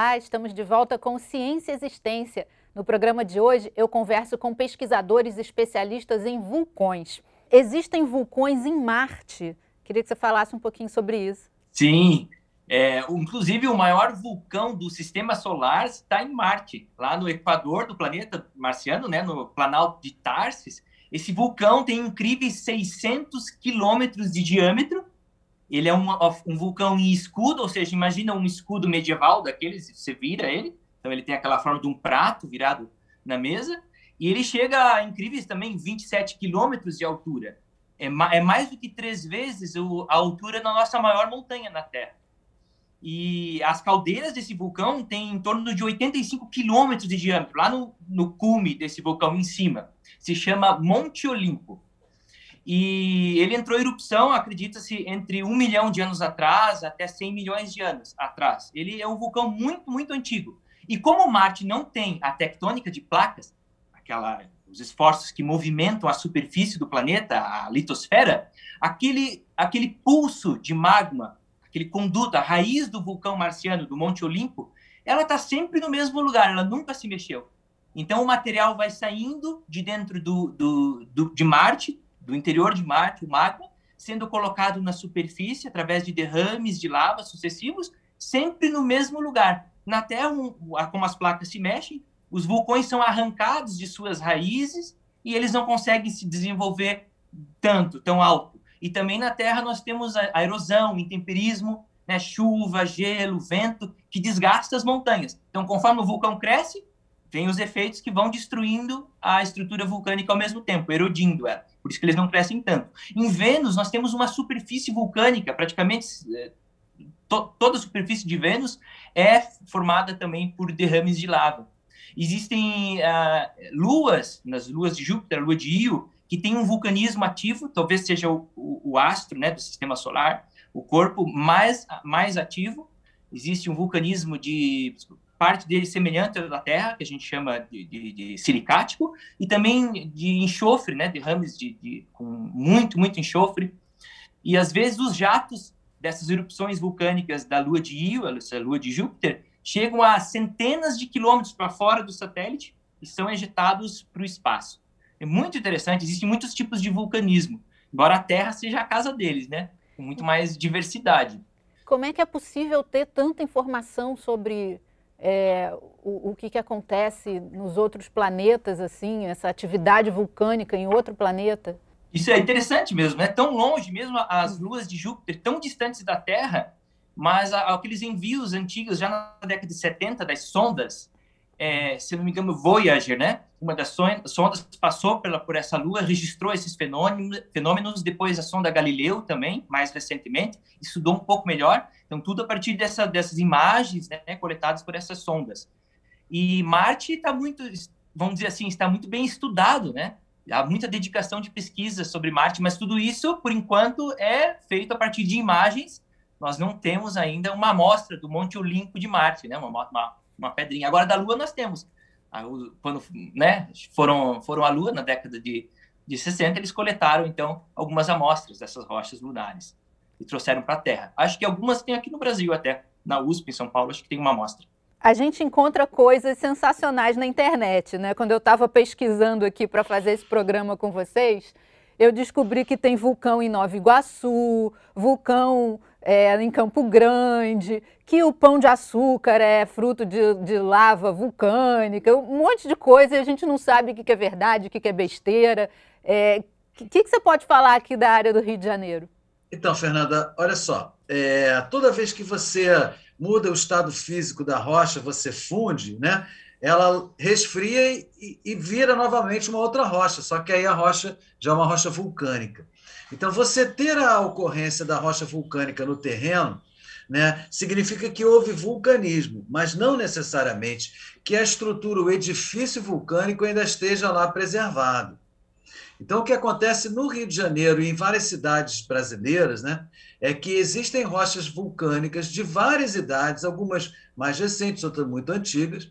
Olá, estamos de volta com Ciência e Existência. No programa de hoje, eu converso com pesquisadores especialistas em vulcões. Existem vulcões em Marte. Queria que você falasse um pouquinho sobre isso. Sim, é, inclusive, o maior vulcão do sistema solar está em Marte, lá no equador do planeta marciano, né, no Planalto de Tarsis. Esse vulcão tem incríveis 600 quilômetros de diâmetro ele é um, um vulcão em escudo, ou seja, imagina um escudo medieval daqueles, você vira ele, então ele tem aquela forma de um prato virado na mesa, e ele chega a incríveis também 27 quilômetros de altura. É, ma é mais do que três vezes o, a altura da nossa maior montanha na Terra. E as caldeiras desse vulcão têm em torno de 85 quilômetros de diâmetro, lá no, no cume desse vulcão em cima. Se chama Monte Olimpo. E ele entrou em erupção, acredita-se, entre um milhão de anos atrás até 100 milhões de anos atrás. Ele é um vulcão muito, muito antigo. E como Marte não tem a tectônica de placas, aquela, os esforços que movimentam a superfície do planeta, a litosfera, aquele, aquele pulso de magma, aquele conduto, a raiz do vulcão marciano, do Monte Olimpo, ela está sempre no mesmo lugar, ela nunca se mexeu. Então, o material vai saindo de dentro do, do, do de Marte do interior de Marte, o magma, sendo colocado na superfície através de derrames de lava sucessivos, sempre no mesmo lugar. Na Terra, um, como as placas se mexem, os vulcões são arrancados de suas raízes e eles não conseguem se desenvolver tanto, tão alto. E também na Terra nós temos a, a erosão, intemperismo, né, chuva, gelo, vento, que desgasta as montanhas. Então, conforme o vulcão cresce, vem os efeitos que vão destruindo a estrutura vulcânica ao mesmo tempo, erodindo ela por isso que eles não crescem tanto. Em Vênus, nós temos uma superfície vulcânica, praticamente eh, to toda a superfície de Vênus é formada também por derrames de lava. Existem ah, luas, nas luas de Júpiter, a lua de Io, que tem um vulcanismo ativo, talvez seja o, o, o astro né, do sistema solar, o corpo mais, mais ativo. Existe um vulcanismo de parte dele semelhante à da Terra, que a gente chama de, de, de silicático, e também de enxofre, né, derrames de, de, com muito, muito enxofre. E às vezes os jatos dessas erupções vulcânicas da lua de Io, a lua de Júpiter, chegam a centenas de quilômetros para fora do satélite e são ejetados para o espaço. É muito interessante, existem muitos tipos de vulcanismo, embora a Terra seja a casa deles, né? Com muito mais diversidade. Como é que é possível ter tanta informação sobre é, o, o que, que acontece nos outros planetas, assim, essa atividade vulcânica em outro planeta? Isso é interessante mesmo, né? Tão longe mesmo as luas de Júpiter, tão distantes da Terra, mas aqueles envios antigos, já na década de 70, das sondas, é, se não me engano, Voyager, né? Uma das sondas passou pela, por essa lua, registrou esses fenômenos, fenômenos, depois a sonda Galileu também, mais recentemente, estudou um pouco melhor. Então, tudo a partir dessa, dessas imagens né, coletadas por essas sondas. E Marte está muito, vamos dizer assim, está muito bem estudado, né? Há muita dedicação de pesquisa sobre Marte, mas tudo isso, por enquanto, é feito a partir de imagens. Nós não temos ainda uma amostra do Monte Olimpo de Marte, né? uma, uma uma pedrinha. Agora da Lua nós temos. Ah, quando né, foram, foram à Lua na década de, de 60, eles coletaram então algumas amostras dessas rochas lunares e trouxeram para a Terra. Acho que algumas tem aqui no Brasil até, na USP em São Paulo, acho que tem uma amostra. A gente encontra coisas sensacionais na internet, né? Quando eu estava pesquisando aqui para fazer esse programa com vocês, eu descobri que tem vulcão em Nova Iguaçu, vulcão é, em Campo Grande, que o pão de açúcar é fruto de, de lava vulcânica, um monte de coisa e a gente não sabe o que, que é verdade, o que, que é besteira. O é, que, que você pode falar aqui da área do Rio de Janeiro? Então, Fernanda, olha só. É, toda vez que você muda o estado físico da rocha, você funde, né? Ela resfria e, e vira novamente uma outra rocha, só que aí a rocha já é uma rocha vulcânica. Então, você ter a ocorrência da rocha vulcânica no terreno né, significa que houve vulcanismo, mas não necessariamente que a estrutura, o edifício vulcânico ainda esteja lá preservado. Então, o que acontece no Rio de Janeiro e em várias cidades brasileiras né, é que existem rochas vulcânicas de várias idades, algumas mais recentes, outras muito antigas,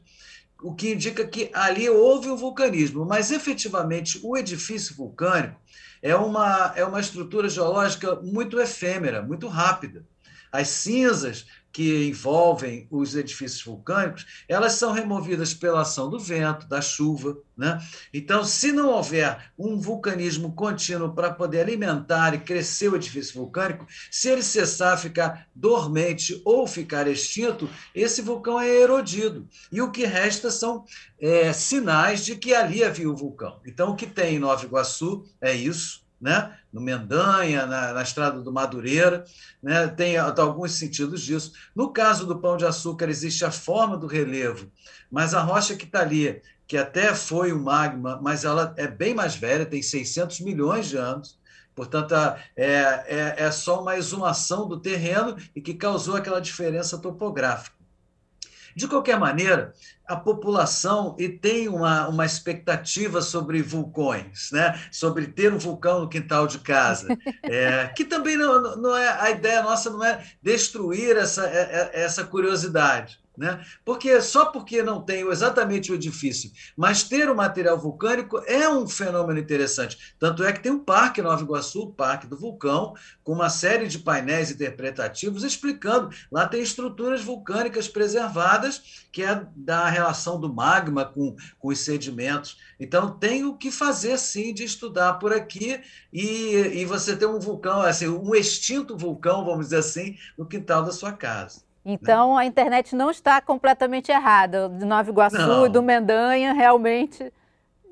o que indica que ali houve o vulcanismo, mas efetivamente o edifício vulcânico é uma, é uma estrutura geológica muito efêmera, muito rápida. As cinzas que envolvem os edifícios vulcânicos, elas são removidas pela ação do vento, da chuva. Né? Então, se não houver um vulcanismo contínuo para poder alimentar e crescer o edifício vulcânico, se ele cessar, ficar dormente ou ficar extinto, esse vulcão é erodido. E o que resta são é, sinais de que ali havia o vulcão. Então, o que tem em Nova Iguaçu é isso né? no Mendanha, na, na Estrada do Madureira, né? tem alguns sentidos disso. No caso do pão de açúcar, existe a forma do relevo, mas a rocha que está ali, que até foi um magma, mas ela é bem mais velha, tem 600 milhões de anos, Portanto, é, é, é, só uma exumação do terreno e que causou aquela diferença topográfica. De qualquer maneira, a população e tem uma, uma expectativa sobre vulcões, né? sobre ter um vulcão no quintal de casa, é, que também não, não é a ideia nossa não é destruir essa, é, é, essa curiosidade. Né? Porque só porque não tenho exatamente o edifício, mas ter o material vulcânico é um fenômeno interessante. Tanto é que tem um parque em Nova Iguaçu, Parque do Vulcão, com uma série de painéis interpretativos explicando. Lá tem estruturas vulcânicas preservadas, que é da relação do magma com, com os sedimentos. Então tem o que fazer sim de estudar por aqui e, e você tem um vulcão, assim, um extinto vulcão, vamos dizer assim, no quintal da sua casa. Então né? a internet não está completamente errada. De Nova Iguaçu não. e do Mendanha realmente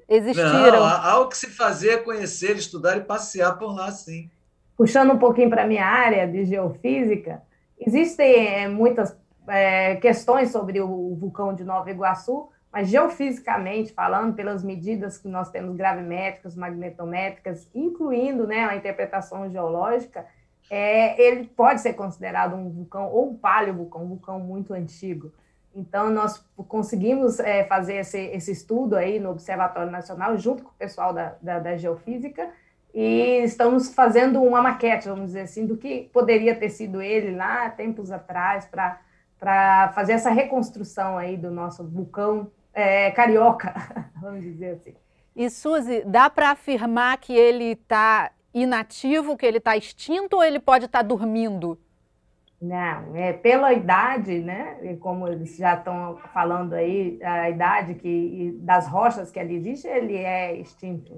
existiram. Não, há, há o que se fazer é conhecer, estudar e passear por lá, sim. Puxando um pouquinho para a minha área de geofísica, existem é, muitas é, questões sobre o vulcão de Nova Iguaçu, mas geofisicamente falando, pelas medidas que nós temos gravimétricas, magnetométricas, incluindo né, a interpretação geológica, é, ele pode ser considerado um vulcão ou um paleovulcão, um vulcão muito antigo. Então, nós conseguimos é, fazer esse, esse, estudo aí no Observatório Nacional, junto com o pessoal da, da, da, Geofísica, e estamos fazendo uma maquete, vamos dizer assim, do que poderia ter sido ele lá tempos atrás, para fazer essa reconstrução aí do nosso vulcão é, carioca, vamos dizer assim. E Suzy, dá para afirmar que ele está inativo, que ele está extinto ou ele pode estar tá dormindo? Não, é pela idade, né? E como eles já estão falando aí, a idade que, das rochas que ali existe, ele é extinto,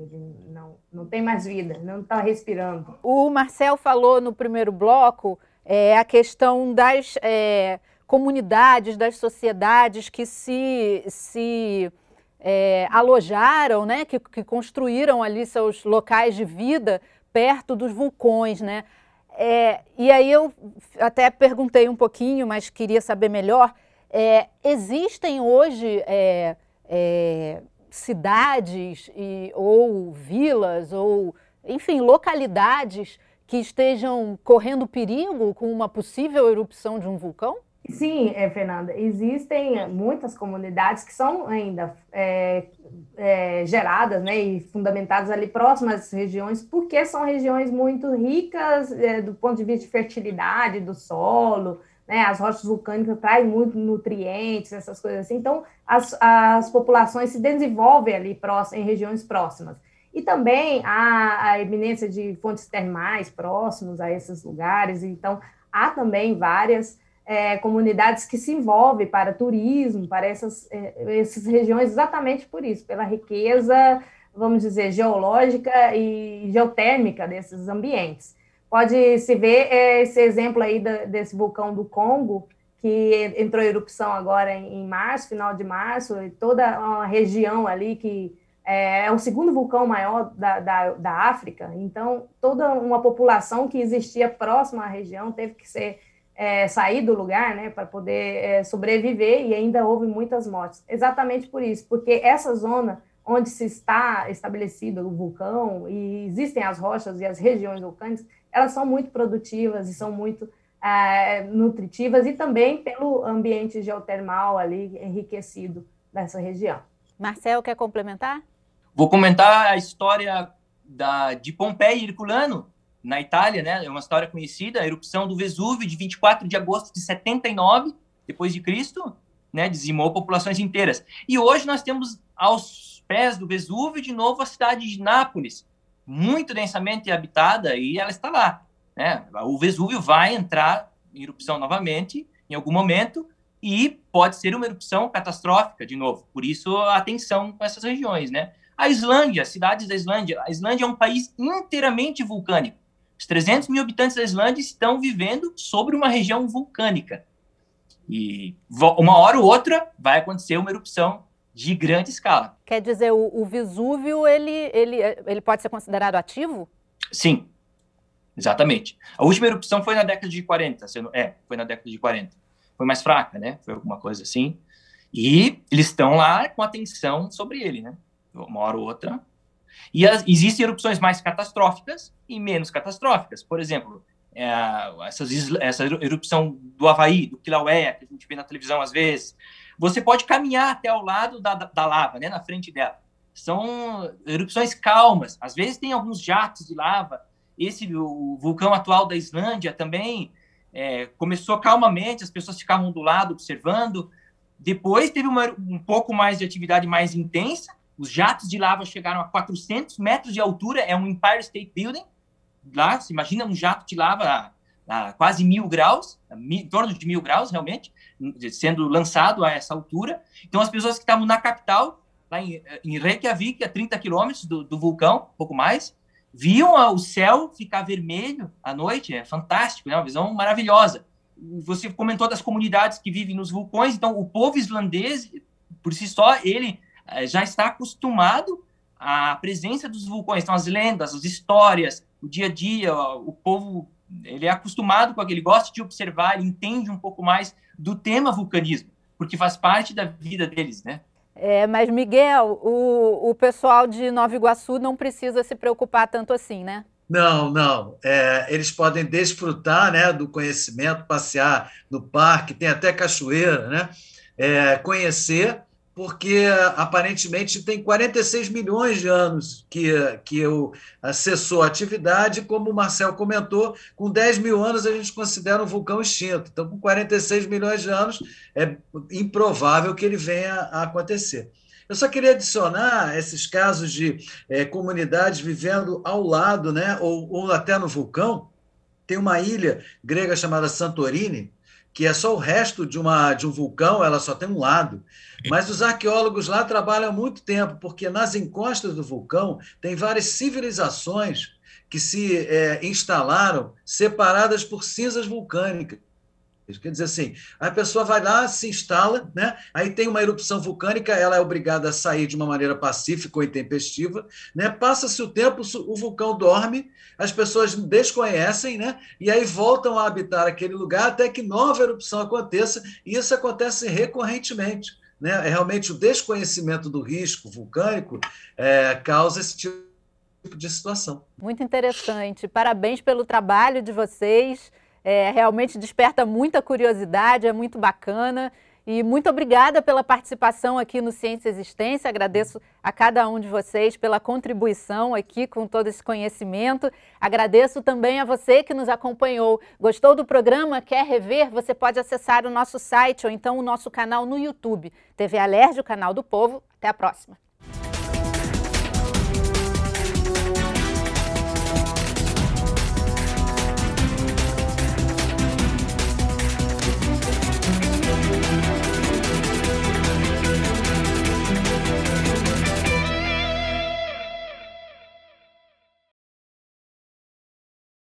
não, não tem mais vida, não está respirando. O Marcel falou no primeiro bloco é, a questão das é, comunidades, das sociedades que se, se é, alojaram, né? que, que construíram ali seus locais de vida perto dos vulcões, né? É, e aí eu até perguntei um pouquinho, mas queria saber melhor. É, existem hoje é, é cidades e, ou vilas ou, enfim, localidades que estejam correndo perigo com uma possível erupção de um vulcão? Sim, é, Fernanda, existem é. muitas comunidades que são ainda é, é, geradas né, e fundamentadas ali próximas às regiões, porque são regiões muito ricas é, do ponto de vista de fertilidade do solo, né, as rochas vulcânicas trazem muito nutrientes, essas coisas assim, então as, as populações se desenvolvem ali próximo, em regiões próximas. E também a, a eminência de fontes termais próximos a esses lugares, então há também várias é, comunidades que se envolvem para turismo, para essas, é, essas regiões, exatamente por isso, pela riqueza, vamos dizer, geológica e geotérmica desses ambientes. Pode se ver é, esse exemplo aí da, desse vulcão do Congo, que entrou em erupção agora em, em março, final de março, e toda uma região ali que é, é o segundo vulcão maior da, da, da África, então toda uma população que existia próxima à região teve que ser é, sair do lugar, né, para poder é, sobreviver, e ainda houve muitas mortes. Exatamente por isso, porque essa zona onde se está estabelecido o vulcão e existem as rochas e as regiões vulcânicas, elas são muito produtivas e são muito é, nutritivas e também pelo ambiente geotermal ali enriquecido dessa região. Marcel, quer complementar? Vou comentar a história da, de Pompeia e Herculano, na Itália, né? É uma história conhecida, a erupção do Vesúvio de 24 de agosto de 79 depois de Cristo, né? Dizimou populações inteiras. E hoje nós temos aos pés do Vesúvio de novo a cidade de Nápoles, muito densamente habitada e ela está lá, né? O Vesúvio vai entrar em erupção novamente em algum momento e pode ser uma erupção catastrófica de novo. Por isso atenção com essas regiões, né? A Islândia, cidades da Islândia. A Islândia é um país inteiramente vulcânico. Os 300 mil habitantes da Islândia estão vivendo sobre uma região vulcânica. E uma hora ou outra vai acontecer uma erupção de grande escala. Quer dizer, o, o Vesúvio ele, ele, ele pode ser considerado ativo? Sim, exatamente. A última erupção foi na década de 40, sendo, é, foi na década de 40. Foi mais fraca, né? Foi alguma coisa assim. E eles estão lá com atenção sobre ele, né? Uma hora ou outra e as, existem erupções mais catastróficas e menos catastróficas. Por exemplo, é, essas, essa erupção do Havaí, do Kilauea, que a gente vê na televisão às vezes, você pode caminhar até ao lado da, da lava, né, na frente dela. São erupções calmas. Às vezes tem alguns jatos de lava. Esse o vulcão atual da Islândia também é, começou calmamente, as pessoas ficavam do lado observando. Depois teve uma, um pouco mais de atividade mais intensa os jatos de lava chegaram a 400 metros de altura, é um Empire State Building. Lá, se imagina um jato de lava a, a quase mil graus, em torno de mil graus, realmente, sendo lançado a essa altura. Então, as pessoas que estavam na capital, lá em, em Reykjavik, a 30 quilômetros do, do vulcão, um pouco mais, viam o céu ficar vermelho à noite, é fantástico, é né? uma visão maravilhosa. Você comentou das comunidades que vivem nos vulcões, então o povo islandês, por si só, ele eh, já está acostumado à presença dos vulcões. Então, as lendas, as histórias, o dia a dia, o povo, ele é acostumado com aquilo, ele gosta de observar, ele entende um pouco mais do tema vulcanismo, porque faz parte da vida deles, né? É, mas, Miguel, o, o pessoal de Nova Iguaçu não precisa se preocupar tanto assim, né? Não, não. É, eles podem desfrutar né, do conhecimento, passear no parque, tem até cachoeira, né? É, conhecer porque aparentemente tem 46 milhões de anos que, que eu acessou a atividade, como o Marcel comentou, com 10 mil anos a gente considera um vulcão extinto. Então, com 46 milhões de anos, é improvável que ele venha a acontecer. Eu só queria adicionar esses casos de é, comunidades vivendo ao lado, né, ou, ou até no vulcão. Tem uma ilha grega chamada Santorini, que é só o resto de, uma, de um vulcão, ela só tem um lado. Mas os arqueólogos lá trabalham há muito tempo, porque nas encostas do vulcão tem várias civilizações que se é, instalaram separadas por cinzas vulcânicas. Quer dizer assim, a pessoa vai lá, se instala, né? aí tem uma erupção vulcânica, ela é obrigada a sair de uma maneira pacífica ou intempestiva, né? passa-se o tempo, o vulcão dorme, as pessoas desconhecem, né? e aí voltam a habitar aquele lugar até que nova erupção aconteça, e isso acontece recorrentemente. Né? É realmente o desconhecimento do risco vulcânico é, causa esse tipo de situação. Muito interessante. Parabéns pelo trabalho de vocês. É, realmente desperta muita curiosidade, é muito bacana. E muito obrigada pela participação aqui no Ciência Existência. Agradeço a cada um de vocês pela contribuição aqui com todo esse conhecimento. Agradeço também a você que nos acompanhou. Gostou do programa? Quer rever? Você pode acessar o nosso site ou então o nosso canal no YouTube. TV Alerj, o canal do povo. Até a próxima.